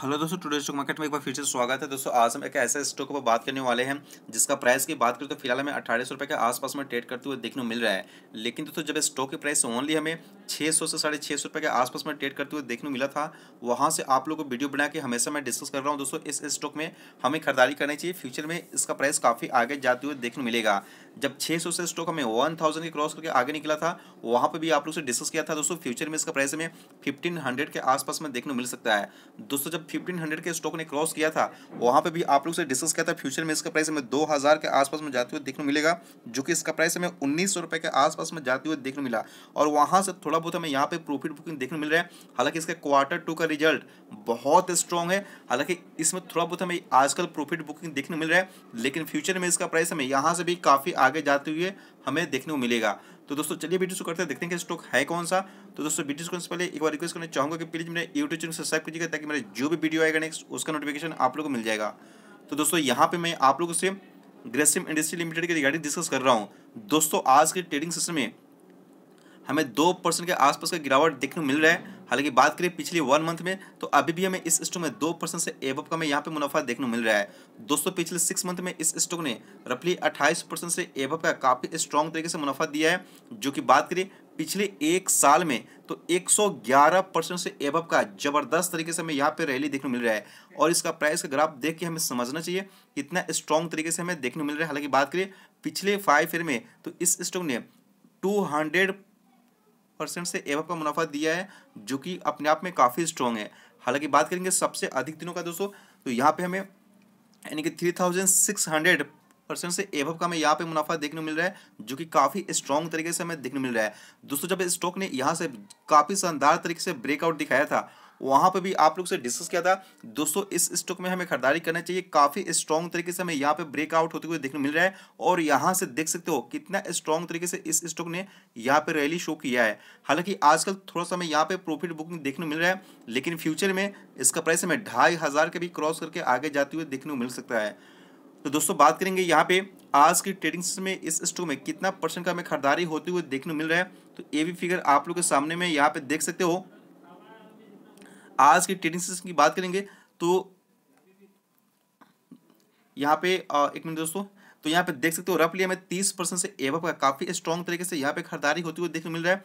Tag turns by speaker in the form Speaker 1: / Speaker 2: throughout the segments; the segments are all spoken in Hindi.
Speaker 1: हेलो दोस्तों टुडे स्टॉक मार्केट में एक बार फिर से स्वागत है दोस्तों आज हम एक ऐसे स्टॉक पर बात करने वाले हैं जिसका प्राइस की बात करें तो फिलहाल हमें अठारह सौ रुपये के आसपास में ट्रेड करते हुए देखने को मिल रहा है लेकिन दोस्तों जब स्टॉक की प्राइस ओनली हमें छः सौ से साढ़े छः सौ रुपये के आसपास में ट्रेड करते हुए देखने मिला था वहाँ से आप लोगों को वीडियो बना के हमेशा मैं डिस्कस कर रहा हूँ दोस्तों इस स्टॉक में हमें खरीदारी करनी चाहिए फ्यूचर में इसका प्राइस काफ़ी आगे जाते हुए देखने मिलेगा जब 600 से स्टॉक हमें 1000 के क्रॉस करके आगे निकला था वहाँ पर भी आप लोग से डिस्कस किया था दोस्तों फ्यूचर में इसका प्राइस हमें हंड्रेड के आसपास में देखने मिल सकता है दोस्तों जब हंड्रेड के स्टॉक ने क्रॉस किया था वहाँ पर भी आप लोग से डिस्कस किया था फ्यूचर में इसका प्राइस हमें हजार के आसपास में जाते हुए देखने को मिलेगा जो कि इसका प्राइस हमें उन्नीस के आसपास में जाते हुए देखने मिला और वहाँ से थोड़ा थोड़ा बहुत हमें यहाँ पे प्रॉफिट बुकिंग देखने मिल रहा है हालांकि इसका क्वार्टर टू का रिजल्ट बहुत स्ट्रॉन्ग है हालांकि इसमें थोड़ा बहुत हमें आजकल प्रॉफिट बुकिंग देखने मिल रहा है लेकिन फ्यूचर में इसका प्राइस हमें यहाँ से भी काफ़ी आगे जाते हुए हमें देखने को मिलेगा तो दोस्तों चलिए वीडियो शुरू करते हैं देखते हैं कि स्टॉक है कौन सा तो दोस्तों वीडियो को पहले एक बार रिक्वेस्ट करना चाहूँगा कि प्लीज़ मेरे यूट्यूब चैनल सब्सक्राइब कीजिएगा ताकि मेरे जो भी वीडियो आएगा नेक्स्ट उसका नोटिफिकेशन आप लोग को मिल जाएगा तो दोस्तों यहाँ पे मैं आप लोगों से ग्रेसिम इंडस्ट्री लिमिटेड के रिगार्डिंग डिस्कस कर रहा हूँ दोस्तों आज के ट्रेडिंग सेशन में हमें दो परसेंट के आसपास का गिरावट देखने को मिल रहा है हालांकि बात करें पिछले वन मंथ में तो अभी भी हमें इस स्टॉक में दो परसेंट से एवब का हमें यहाँ पे मुनाफा देखने को मिल रहा है दोस्तों पिछले सिक्स मंथ में इस स्टॉक ने रफली अट्ठाईस परसेंट से एब का काफ़ी स्ट्रॉन्ग तरीके से मुनाफा दिया है जो कि बात करें पिछले एक साल में तो 111 परसेंट से एबव का जबरदस्त तरीके से हमें यहाँ पे रैली देखने मिल रहा है और इसका प्राइस का ग्राफ देख के हमें समझना चाहिए कितना स्ट्रॉन्ग तरीके से हमें देखने मिल रहा है हालांकि बात करिए पिछले फाइव ईयर में तो इस स्टॉक ने 200 परसेंट से एवब का मुनाफा दिया है जो कि अपने आप में काफ़ी स्ट्रॉन्ग है हालांकि बात करेंगे सबसे अधिक दिनों का दोस्तों तो यहाँ पे हमें यानी कि three thousand six hundred percent से एवप का हमें यहाँ पे मुनाफा देखने मिल रहा है जो कि काफ़ी स्ट्रॉन्ग तरीके से हमें देखने मिल रहा है दोस्तों जब स्टॉक ने यहाँ से काफ़ी शानदार तरीके से ब्रेकआउट दिखाया था वहाँ पर भी आप लोग से डिस्कस किया था दोस्तों इस स्टॉक में हमें खरीदारी करना चाहिए काफ़ी स्ट्रॉन्ग तरीके से हमें यहाँ पे ब्रेकआउट होते हुए देखने मिल रहा है और यहाँ से देख सकते हो कितना स्ट्रॉन्ग तरीके से इस स्टॉक ने यहाँ पे रैली शो किया है हालांकि आजकल थोड़ा सा हमें यहाँ पे प्रॉफिट बुकिंग देखने मिल रहा है लेकिन फ्यूचर में इसका प्राइस हमें ढाई हज़ार के भी क्रॉस करके आगे जाते हुए देखने को मिल सकता है तो दोस्तों बात करेंगे यहाँ पे आज की ट्रेडिंग में इस स्टॉक में कितना परसेंट का हमें खरीदारी होते हुए देखने मिल रहा है तो ये भी फिगर आप लोग के सामने में यहाँ पे देख सकते हो आज के ट्रेडिंग सेशन की बात करेंगे तो यहाँ पे एक मिनट दोस्तों तो यहाँ पे देख सकते हो रफली हमें तीस परसेंट से एवप का काफ़ी स्ट्रॉन्ग तरीके से यहाँ पे खरीदारी होती हुई देखने मिल रहा है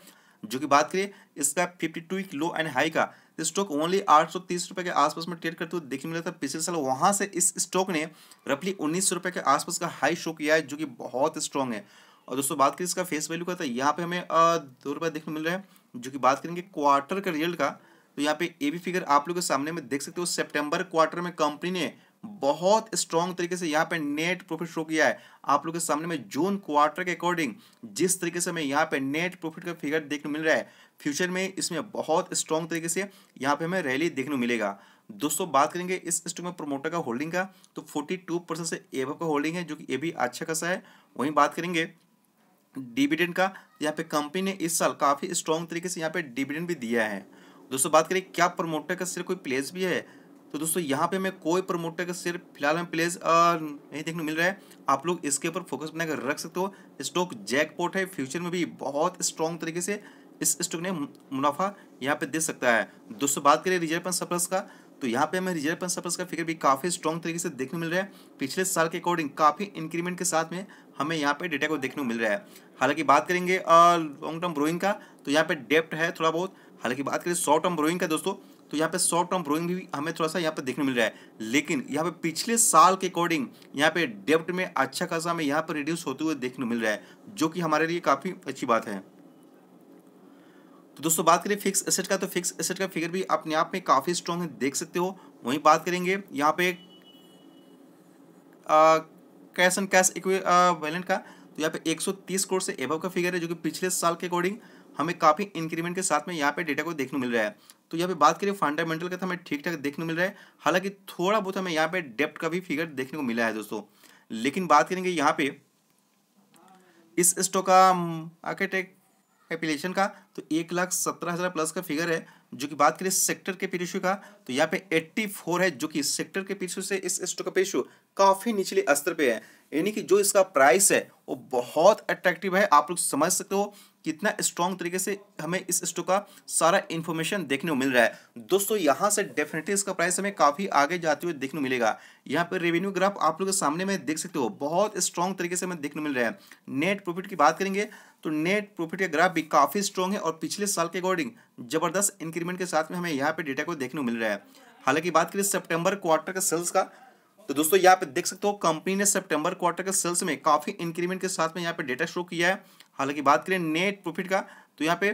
Speaker 1: जो कि बात करें इसका fifty two low and high का स्टॉक तो ओनली आठ सौ तीस रुपए के आसपास में ट्रेड करते हुए देखने मिला था पिछले साल वहां से इस स्टॉक ने रफली उन्नीस रुपए के आसपास का हाई शो किया है जो कि बहुत स्ट्रॉन्ग है और दोस्तों बात करें इसका फेस वैल्यू का था तो यहाँ पे हमें दो रुपये देखने मिल रहा है जो कि बात करेंगे क्वार्टर का रिजल्ट का तो यहाँ पे ये भी फिगर आप लोग के सामने में देख सकते हो सेप्टेम्बर क्वार्टर में कंपनी ने बहुत स्ट्रॉन्ग तरीके से यहाँ पे नेट प्रॉफिट शो किया है आप लोग के सामने में जून क्वार्टर के अकॉर्डिंग जिस तरीके से हमें यहाँ पे नेट प्रॉफिट का फिगर देखने को मिल रहा है फ्यूचर में इसमें बहुत स्ट्रॉन्ग तरीके से यहाँ पे हमें रैली देखने को मिलेगा दोस्तों बात करेंगे इस स्टॉक में प्रोमोटर का होल्डिंग का तो फोर्टी परसेंट से एवब का होल्डिंग है जो कि ये भी अच्छा खासा है वहीं बात करेंगे डिविडेंड का यहाँ पे कंपनी ने इस साल काफ़ी स्ट्रॉन्ग तरीके से यहाँ पे डिविडेंड भी दिया है दोस्तों बात करें क्या प्रमोटर का सिर कोई प्लेस भी है तो दोस्तों यहाँ पे हमें कोई प्रमोटर का सिर फिलहाल हमें प्लेस नहीं देखने मिल रहा है आप लोग इसके ऊपर फोकस बनाकर रख सकते हो स्टॉक जैकपॉट है फ्यूचर में भी बहुत स्ट्रॉन्ग तरीके से इस स्टॉक ने मुनाफा यहाँ पे दे सकता है दोस्तों बात करें रिजर्व एंड सप्लस का तो यहाँ पे हमें रिजर्व पेंस सप्लस का फिगर भी काफ़ी स्ट्रॉन्ग तरीके से देखने मिल रहा है पिछले साल के अकॉर्डिंग काफ़ी इंक्रीमेंट के साथ में हमें यहाँ पे डेटा को देखने को मिल रहा है हालांकि बात करेंगे लॉन्ग टर्म ब्रोइंग का तो यहाँ पे डेप्ट है थोड़ा बहुत हालांकि बात करें शॉर्ट टर्म ब्रोइंग का दोस्तों तो यहाँ पे शॉर्ट टर्म ब्रोइंग भी हमें थोड़ा सा यहाँ पे देखने मिल रहा है लेकिन यहाँ पे पिछले साल के अकॉर्डिंग यहाँ पे डेप्ट में अच्छा खासा हमें यहाँ पर रिड्यूस होते हुए देखने मिल रहा है जो कि हमारे लिए काफ़ी अच्छी बात है तो दोस्तों बात करें फिक्स एसेट का तो फिक्स एसेट का फिगर भी अपने आप में काफ़ी स्ट्रॉन्ग है देख सकते हो वहीं बात करेंगे यहाँ पे कैश एंड कैश इक्वेलेंट का तो यहाँ पे 130 करोड़ से एबव का फिगर है जो कि पिछले साल के अकॉर्डिंग हमें काफ़ी इंक्रीमेंट के साथ में यहाँ पे डेटा को देखने मिल रहा है तो यहाँ पे बात करें फंडामेंटल का तो हमें ठीक ठाक देखने मिल रहा है हालांकि थोड़ा बहुत हमें यहाँ पे डेप्ट का भी फिगर देखने को मिला है दोस्तों लेकिन बात करेंगे यहाँ पे इस स्टॉक का आर्किटेक एपिलेशन का तो एक लाख सत्रह हज़ार प्लस का फिगर है जो कि बात करें सेक्टर के पेरिशु का तो यहाँ पे एट्टी फोर है जो कि सेक्टर के पेरिशु से इस स्टॉक का पेरिशु काफ़ी निचले स्तर पे है यानी कि जो इसका प्राइस है वो बहुत अट्रैक्टिव है आप लोग समझ सकते हो कितना स्ट्रॉन्ग तरीके से हमें इस स्टॉक का सारा इन्फॉर्मेशन देखने को मिल रहा है दोस्तों यहाँ से डेफिनेटली इसका प्राइस हमें काफ़ी आगे जाते हुए देखने को मिलेगा यहाँ पर रेवेन्यू ग्राफ आप लोग के सामने में देख सकते हो बहुत स्ट्रॉन्ग तरीके से हमें देखने को मिल रहा है नेट प्रॉफिट की बात करेंगे तो नेट प्रॉफिट का ग्राफ भी काफ़ी स्ट्रॉन्ग है और पिछले साल के अकॉर्डिंग जबरदस्त इंक्रीमेंट के साथ में हमें यहाँ पर डेटा को देखने को मिल रहा है हालांकि बात करें सितंबर क्वार्टर का सेल्स का तो दोस्तों यहाँ पे देख सकते हो कंपनी ने सितंबर क्वार्टर के सेल्स में काफ़ी इंक्रीमेंट के साथ में यहाँ पे डेटा शो किया है हालांकि बात करें नेट प्रॉफिट का तो यहाँ पे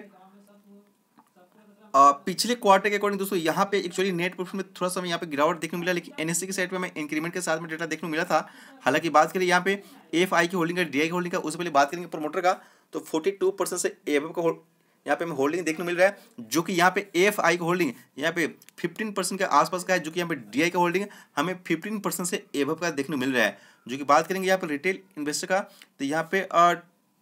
Speaker 1: आ, पिछले क्वार्टर के अकॉर्डिंग दोस्तों यहाँ पे एक्चुअली नेट प्रॉफिट में थोड़ा सा यहाँ पे गिरावट देखने को मिला लेकिन एनएससी के साइड पे हमें इंक्रीमेंट के साथ में डेटा देखने को मिला था हालांकि बात करें यहाँ पे एफ की होल्डिंग का डी होल्डिंग का उससे पहले बात करेंगे प्रमोटर का तो फोर्टी टू परसेंट से एफ का यहाँ पे हमें होल्डिंग देखने मिल रहा है जो कि यहाँ पे एफ आई का होल्डिंग यहाँ पे फिफ्टीन परसेंट के आसपास का है जो कि यहाँ पे डी आई का होल्डिंग हमें फिफ्टीन परसेंट से एवब का देखने मिल रहा है जो कि बात करेंगे यहाँ पे रिटेल इन्वेस्टर का तो यहाँ पे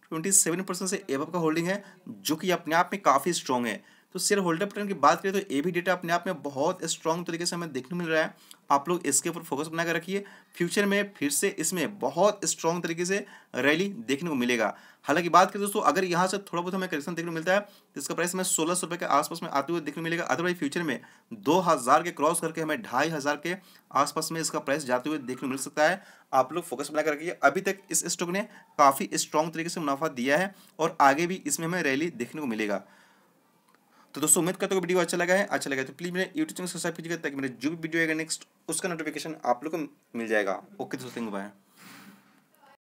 Speaker 1: ट्वेंटी सेवन परसेंट से एवब का होल्डिंग है जो कि अपने आप में काफ़ी स्ट्रॉन्ग है तो शेयर होल्डर पैटर्न की बात करें तो ये भी डेटा अपने आप में बहुत स्ट्रॉन्ग तरीके से हमें देखने मिल रहा है आप लोग इसके ऊपर फोकस बनाकर रखिए फ्यूचर में फिर से इसमें बहुत स्ट्रॉन्ग तरीके से रैली देखने को मिलेगा हालांकि बात करें दोस्तों अगर यहाँ से थोड़ा बहुत हमें करेक्शन देखने को मिलता है तो इसका प्राइस हमें सोलह सौ के आसपास में आते हुए देखने को मिलेगा अदरवाइज फ्यूचर में दो हज़ार के क्रॉस करके हमें ढाई हज़ार के आसपास में इसका प्राइस जाते हुए देखने को मिल सकता है आप लोग फोकस बनाकर रखिए अभी तक इस स्टॉक ने काफ़ी स्ट्रॉन्ग तरीके से मुनाफा दिया है और आगे भी इसमें हमें रैली देखने को मिलेगा तो दोस्तों उम्मीद करते हो वीडियो अच्छा लगा है अच्छा लगा तो प्लीज़ मेरे यूट्यूब चैनल सब्सक्राइब कीजिएगा ताकि मेरे जो भी वीडियो आएगा नेक्स्ट उसका नोटिफिकेशन आप लोग को मिल जाएगा ओके दोस्तों थैंक बाय